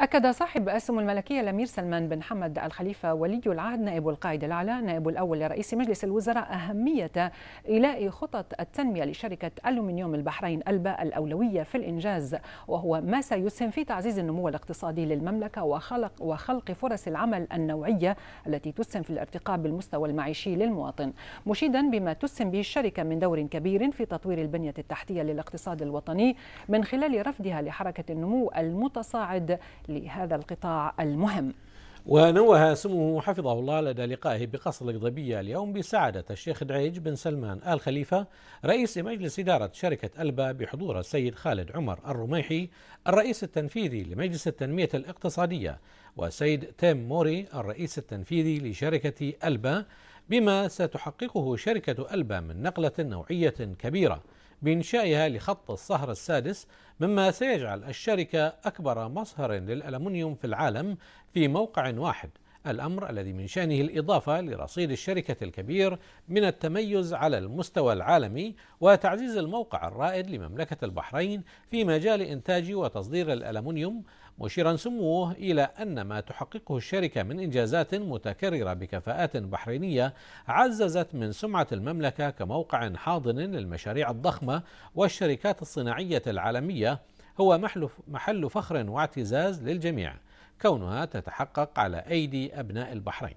أكد صاحب السمو الملكية الأمير سلمان بن حمد الخليفة ولي العهد نائب القائد الأعلى نائب الأول لرئيس مجلس الوزراء أهمية إيلاء خطط التنمية لشركة ألومنيوم البحرين ألبا الأولوية في الإنجاز وهو ما سيسهم في تعزيز النمو الاقتصادي للمملكة وخلق وخلق فرص العمل النوعية التي تسهم في الارتقاء بالمستوى المعيشي للمواطن مشيدا بما تسهم به الشركة من دور كبير في تطوير البنية التحتية للاقتصاد الوطني من خلال رفضها لحركة النمو المتصاعد لهذا القطاع المهم ونوه سموه حفظه الله لدى لقائه بقصر القضبية اليوم بسعادة الشيخ دعيج بن سلمان آل خليفة رئيس مجلس إدارة شركة ألبا بحضور السيد خالد عمر الرميحي الرئيس التنفيذي لمجلس التنمية الاقتصادية والسيد تيم موري الرئيس التنفيذي لشركة ألبا بما ستحققه شركة ألبا من نقلة نوعية كبيرة بإنشائها لخط الصهر السادس مما سيجعل الشركة أكبر مصهر للألمنيوم في العالم في موقع واحد الأمر الذي من شأنه الإضافة لرصيد الشركة الكبير من التميز على المستوى العالمي وتعزيز الموقع الرائد لمملكة البحرين في مجال إنتاج وتصدير الألمنيوم مشيرا سموه إلى أن ما تحققه الشركة من إنجازات متكررة بكفاءات بحرينية عززت من سمعة المملكة كموقع حاضن للمشاريع الضخمة والشركات الصناعية العالمية هو محل فخر واعتزاز للجميع كونها تتحقق على أيدي أبناء البحرين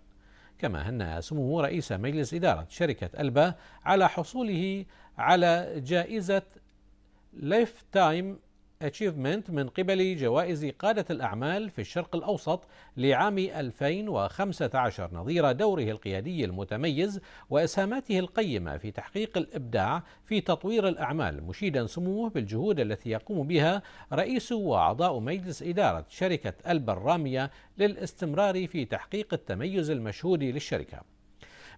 كما هنأ سموه رئيس مجلس إدارة شركة ألبا على حصوله على جائزة لايف تايم Achievement من قبل جوائز قادة الأعمال في الشرق الأوسط لعام 2015 نظير دوره القيادي المتميز وإسهاماته القيمة في تحقيق الإبداع في تطوير الأعمال مشيدا سموه بالجهود التي يقوم بها رئيس وأعضاء مجلس إدارة شركة البرامية للاستمرار في تحقيق التميز المشهود للشركة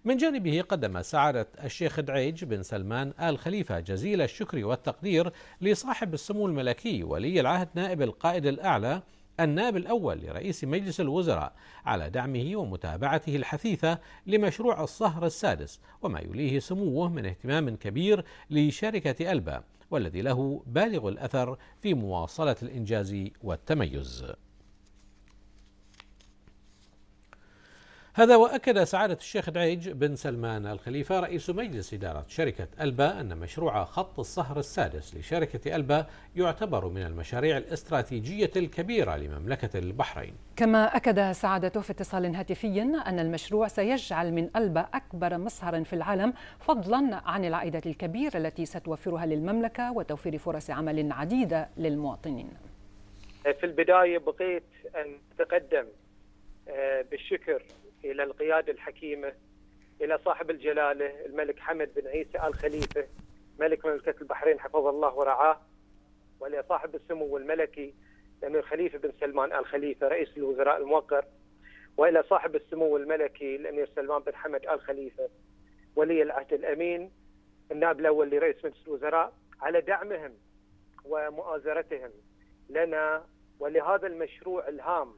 من جانبه قدم سعادة الشيخ دعيج بن سلمان آل خليفة جزيل الشكر والتقدير لصاحب السمو الملكي ولي العهد نائب القائد الأعلى النائب الأول لرئيس مجلس الوزراء على دعمه ومتابعته الحثيثة لمشروع الصهر السادس وما يليه سموه من اهتمام كبير لشركة ألبا والذي له بالغ الأثر في مواصلة الإنجاز والتميز هذا وأكد سعادة الشيخ دعيج بن سلمان الخليفة رئيس مجلس إدارة شركة ألبا أن مشروع خط الصهر السادس لشركة ألبا يعتبر من المشاريع الاستراتيجية الكبيرة لمملكة البحرين كما أكد سعادته في اتصال هاتفي أن المشروع سيجعل من ألبا أكبر مصهر في العالم فضلا عن العائدات الكبيرة التي ستوفرها للمملكة وتوفير فرص عمل عديدة للمواطنين في البداية بقيت أن أتقدم آه، بالشكر إلى القيادة الحكيمة إلى صاحب الجلالة الملك حمد بن عيسى آل خليفة ملك مملكة البحرين حفظه الله ورعاه وإلى صاحب السمو الملكي الأمير خليفة بن سلمان آل خليفة رئيس الوزراء الموقر وإلى صاحب السمو الملكي الأمير سلمان بن حمد آل خليفة ولي العهد الأمين النائب الأول لرئيس مجلس الوزراء على دعمهم ومؤازرتهم لنا ولهذا المشروع الهام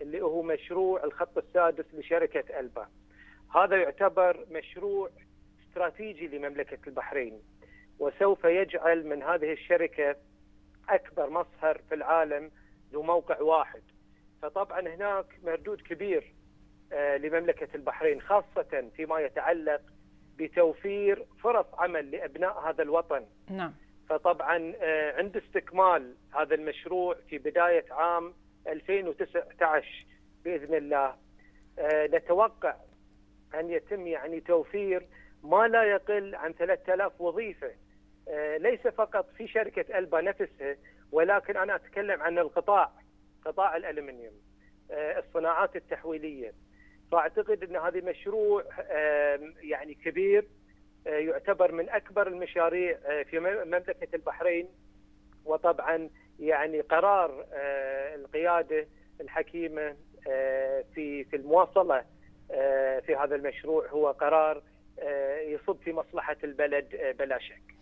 اللي هو مشروع الخط السادس لشركة ألبا هذا يعتبر مشروع استراتيجي لمملكة البحرين وسوف يجعل من هذه الشركة أكبر مصهر في العالم ذو موقع واحد فطبعا هناك مردود كبير آه، لمملكة البحرين خاصة فيما يتعلق بتوفير فرص عمل لأبناء هذا الوطن نعم فطبعا آه، عند استكمال هذا المشروع في بداية عام 2019 باذن الله آه، نتوقع ان يتم يعني توفير ما لا يقل عن 3000 وظيفه آه، ليس فقط في شركه البا نفسها ولكن انا اتكلم عن القطاع قطاع الالمنيوم آه، الصناعات التحويليه فاعتقد ان هذا مشروع يعني كبير يعتبر من اكبر المشاريع في مملكه البحرين وطبعا يعني قرار آه، القياده الحكيمه آه، في في المواصله آه، في هذا المشروع هو قرار يصب في مصلحه البلد بلا شك.